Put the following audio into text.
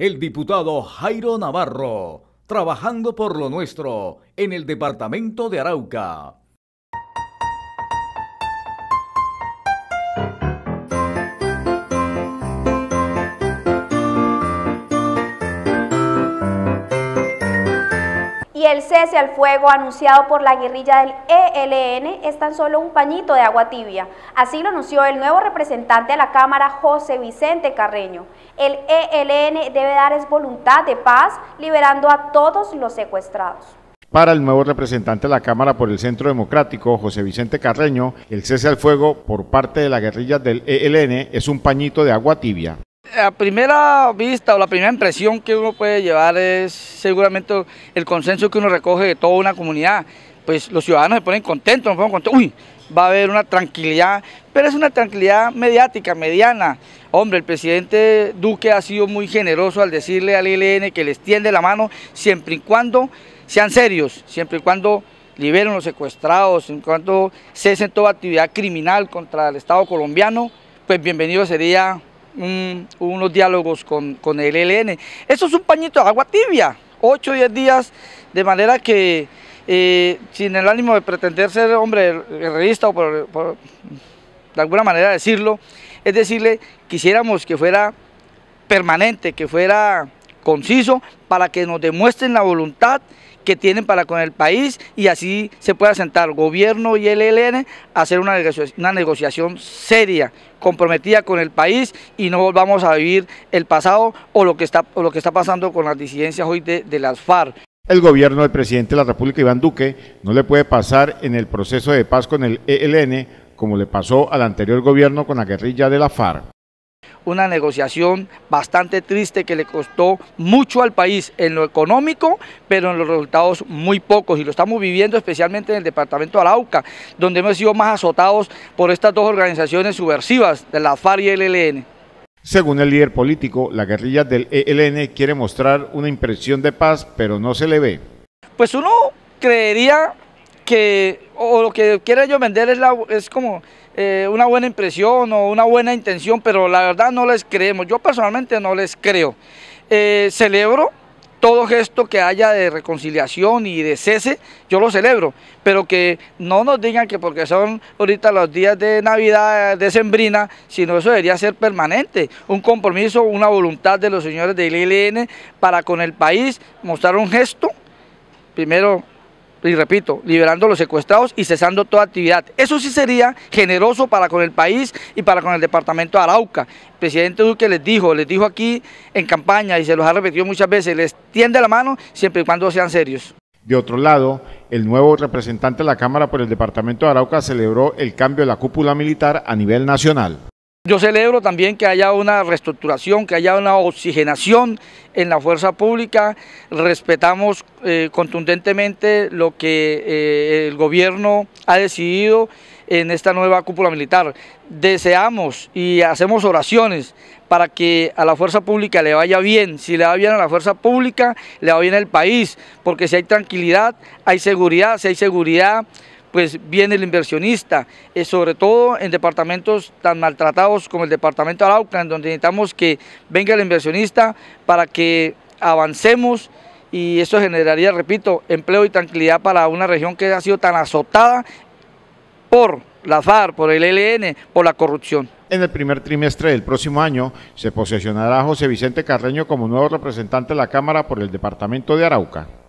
el diputado Jairo Navarro, trabajando por lo nuestro en el departamento de Arauca. el cese al fuego anunciado por la guerrilla del ELN es tan solo un pañito de agua tibia. Así lo anunció el nuevo representante a la Cámara, José Vicente Carreño. El ELN debe dar es voluntad de paz, liberando a todos los secuestrados. Para el nuevo representante de la Cámara por el Centro Democrático, José Vicente Carreño, el cese al fuego por parte de la guerrilla del ELN es un pañito de agua tibia a primera vista o la primera impresión que uno puede llevar es seguramente el consenso que uno recoge de toda una comunidad. Pues los ciudadanos se ponen contentos, nos ponen contentos. Uy, va a haber una tranquilidad, pero es una tranquilidad mediática, mediana. Hombre, el presidente Duque ha sido muy generoso al decirle al ILN e que le extiende la mano siempre y cuando sean serios, siempre y cuando liberen los secuestrados, en cuando cesen toda actividad criminal contra el Estado colombiano, pues bienvenido sería unos diálogos con, el ELN. Eso es un pañito de agua tibia, 8 o 10 días, de manera que eh, sin el ánimo de pretender ser hombre revista o por, de alguna manera decirlo, es decirle, quisiéramos que fuera permanente, que fuera conciso, para que nos demuestren la voluntad que tienen para con el país y así se pueda sentar gobierno y el ELN a hacer una negociación, una negociación seria, comprometida con el país y no volvamos a vivir el pasado o lo que está, lo que está pasando con las disidencias hoy de, las FARC. El gobierno del presidente de la República, Iván Duque, no le puede pasar en el proceso de paz con el ELN como le pasó al anterior gobierno con la guerrilla de la FARC. Una negociación bastante triste que le costó mucho al país en lo económico, pero en los resultados muy pocos. Y lo estamos viviendo especialmente en el departamento de Arauca, donde hemos sido más azotados por estas dos organizaciones subversivas, de la FARC y el ELN. Según el líder político, la guerrilla del ELN quiere mostrar una impresión de paz, pero no se le ve. Pues uno creería que, o lo que quieren yo vender es, como eh, una buena impresión o una buena intención, pero la verdad no les creemos, yo personalmente no les creo. Eh, celebro todo gesto que haya de reconciliación y de cese, yo lo celebro, pero que no nos digan que porque son ahorita los días de Navidad, de Sembrina, sino eso debería ser permanente, un compromiso, una voluntad de los señores del ILN para con el país mostrar un gesto, primero y repito, liberando a los secuestrados y cesando toda actividad. Eso sí sería generoso para con el país y para con el departamento de Arauca. El presidente Duque les dijo, les dijo aquí en campaña y se los ha repetido muchas veces, les tiende la mano siempre y cuando sean serios. De otro lado, el nuevo representante de la Cámara por el departamento de Arauca celebró el cambio de la cúpula militar a nivel nacional. Yo celebro también que haya una reestructuración, que haya una oxigenación en la fuerza pública. Respetamos eh, contundentemente lo que eh, el gobierno ha decidido en esta nueva cúpula militar. Deseamos y hacemos oraciones para que a la fuerza pública le vaya bien. Si le va bien a la fuerza pública, le va bien al país, porque si hay tranquilidad, hay seguridad, si hay seguridad, pues viene el inversionista, eh, sobre todo en departamentos tan maltratados como el departamento de Arauca, en donde necesitamos que venga el inversionista para que avancemos y eso generaría, repito, empleo y tranquilidad para una región que ha sido tan azotada por la FARC, por el ELN, por la corrupción. En el primer trimestre del próximo año se posesionará José Vicente Carreño como nuevo representante de la Cámara por el departamento de Arauca.